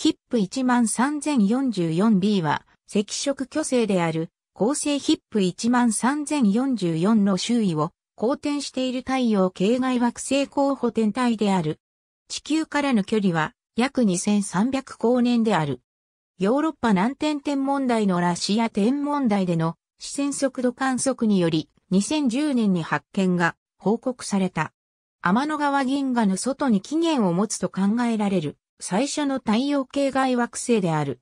ヒップ 13044B は、赤色巨星である、恒星ヒップ13044の周囲を、公転している太陽系外惑星候補天体である。地球からの距離は、約2300光年である。ヨーロッパ南天天問題のラシア天問題での、視線速度観測により、2010年に発見が報告された。天の川銀河の外に起源を持つと考えられる最初の太陽系外惑星である。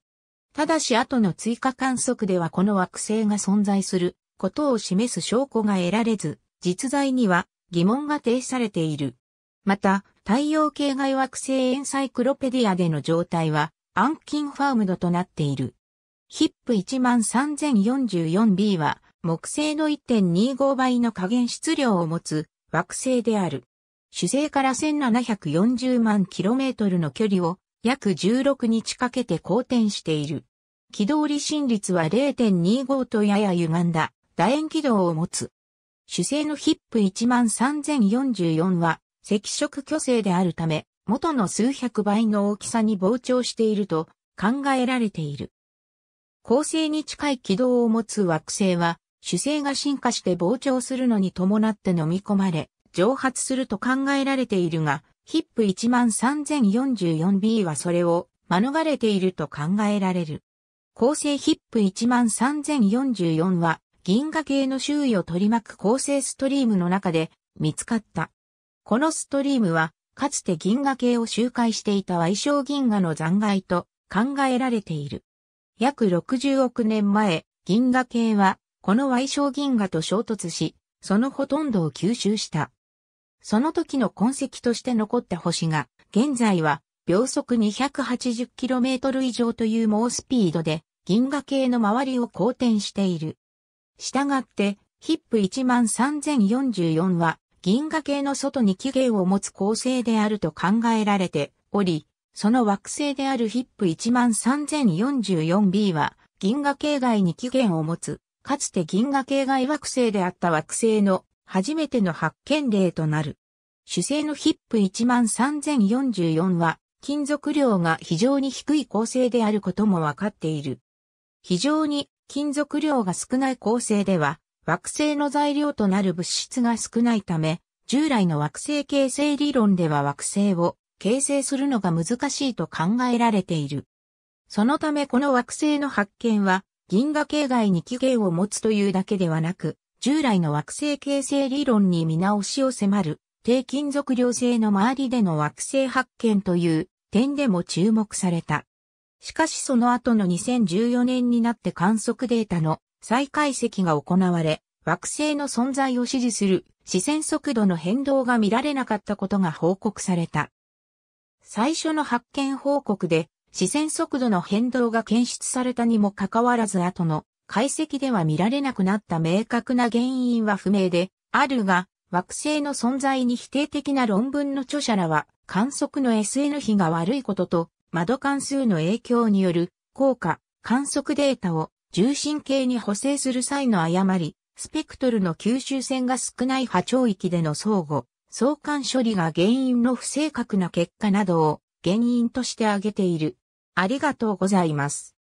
ただし後の追加観測ではこの惑星が存在することを示す証拠が得られず、実在には疑問が呈されている。また、太陽系外惑星エンサイクロペディアでの状態は、アンキンファームドとなっている。ヒップ 13044b は、木星の1.25倍の加減質量を持つ惑星である。主星から1740万 km の距離を約16日かけて公転している。軌道離心率は0.25とやや歪んだ楕円軌道を持つ。主星のヒップ13044は赤色巨星であるため、元の数百倍の大きさに膨張していると考えられている。恒星に近い軌道を持つ惑星は、主星が進化して膨張するのに伴って飲み込まれ、蒸発すると考えられているが、ヒップ 13044B はそれを免れていると考えられる。構成ヒップ13044は銀河系の周囲を取り巻く構成ストリームの中で見つかった。このストリームはかつて銀河系を周回していた矮小銀河の残骸と考えられている。約60億年前、銀河系はこの矮小銀河と衝突し、そのほとんどを吸収した。その時の痕跡として残った星が、現在は秒速 280km 以上という猛スピードで銀河系の周りを公転している。したがって、ヒップ13044は銀河系の外に起源を持つ構成であると考えられており、その惑星であるヒップ 13044b は銀河系外に起源を持つ、かつて銀河系外惑星であった惑星の初めての発見例となる。主製のヒップ13044は、金属量が非常に低い構成であることもわかっている。非常に金属量が少ない構成では、惑星の材料となる物質が少ないため、従来の惑星形成理論では惑星を形成するのが難しいと考えられている。そのためこの惑星の発見は銀河系外に起源を持つというだけではなく、従来の惑星形成理論に見直しを迫る、低金属量性の周りでの惑星発見という点でも注目された。しかしその後の2014年になって観測データの再解析が行われ、惑星の存在を支持する視線速度の変動が見られなかったことが報告された。最初の発見報告で視線速度の変動が検出されたにもかかわらず後の解析では見られなくなった明確な原因は不明で、あるが、惑星の存在に否定的な論文の著者らは、観測の SN 比が悪いことと、窓関数の影響による効果、観測データを重心系に補正する際の誤り、スペクトルの吸収線が少ない波長域での相互、相関処理が原因の不正確な結果などを原因として挙げている。ありがとうございます。